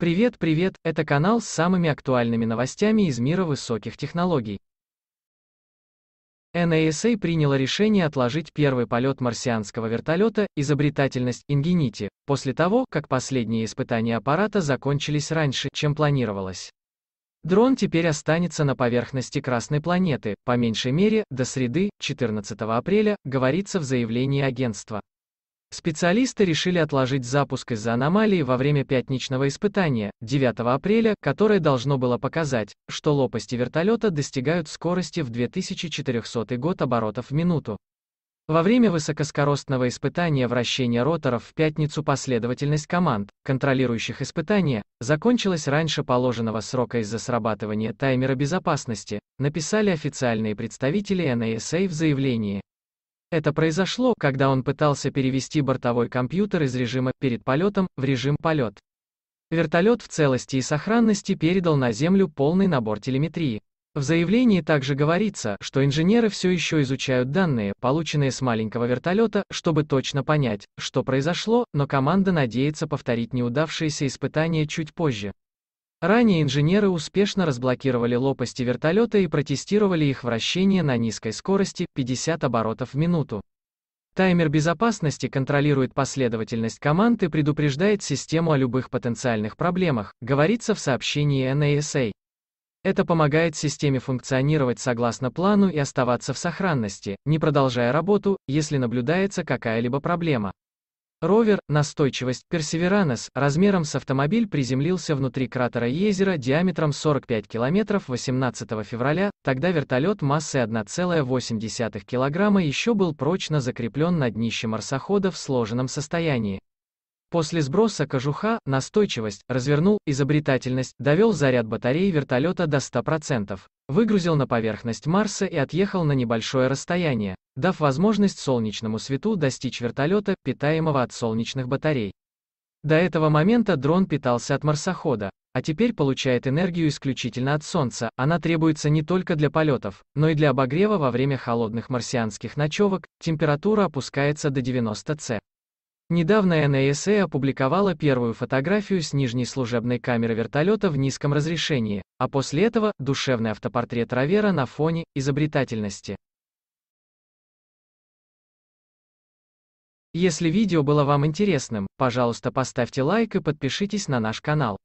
Привет, привет, это канал с самыми актуальными новостями из мира высоких технологий. NASA приняла решение отложить первый полет марсианского вертолета «Изобретательность Ingenuity» после того, как последние испытания аппарата закончились раньше, чем планировалось. Дрон теперь останется на поверхности Красной планеты, по меньшей мере, до среды, 14 апреля, говорится в заявлении агентства. Специалисты решили отложить запуск из-за аномалии во время пятничного испытания, 9 апреля, которое должно было показать, что лопасти вертолета достигают скорости в 2400 год оборотов в минуту. Во время высокоскоростного испытания вращения роторов в пятницу последовательность команд, контролирующих испытания, закончилась раньше положенного срока из-за срабатывания таймера безопасности, написали официальные представители NASA в заявлении. Это произошло, когда он пытался перевести бортовой компьютер из режима «перед полетом» в режим «полет». Вертолет в целости и сохранности передал на Землю полный набор телеметрии. В заявлении также говорится, что инженеры все еще изучают данные, полученные с маленького вертолета, чтобы точно понять, что произошло, но команда надеется повторить неудавшиеся испытания чуть позже. Ранее инженеры успешно разблокировали лопасти вертолета и протестировали их вращение на низкой скорости 50 оборотов в минуту. Таймер безопасности контролирует последовательность команд и предупреждает систему о любых потенциальных проблемах, говорится в сообщении NASA. А а. Это помогает системе функционировать согласно плану и оставаться в сохранности, не продолжая работу, если наблюдается какая-либо проблема. Ровер «Настойчивость» Perseverance размером с автомобиль приземлился внутри кратера Езера диаметром 45 километров 18 февраля, тогда вертолет массой 1,8 килограмма еще был прочно закреплен на днище марсохода в сложенном состоянии. После сброса кожуха, настойчивость, развернул, изобретательность, довел заряд батареи вертолета до 100% выгрузил на поверхность Марса и отъехал на небольшое расстояние, дав возможность солнечному свету достичь вертолета, питаемого от солнечных батарей. До этого момента дрон питался от марсохода, а теперь получает энергию исключительно от Солнца, она требуется не только для полетов, но и для обогрева во время холодных марсианских ночевок, температура опускается до 90 С. Недавно NASA опубликовала первую фотографию с нижней служебной камеры вертолета в низком разрешении, а после этого – душевный автопортрет Равера на фоне изобретательности. Если видео было вам интересным, пожалуйста поставьте лайк и подпишитесь на наш канал.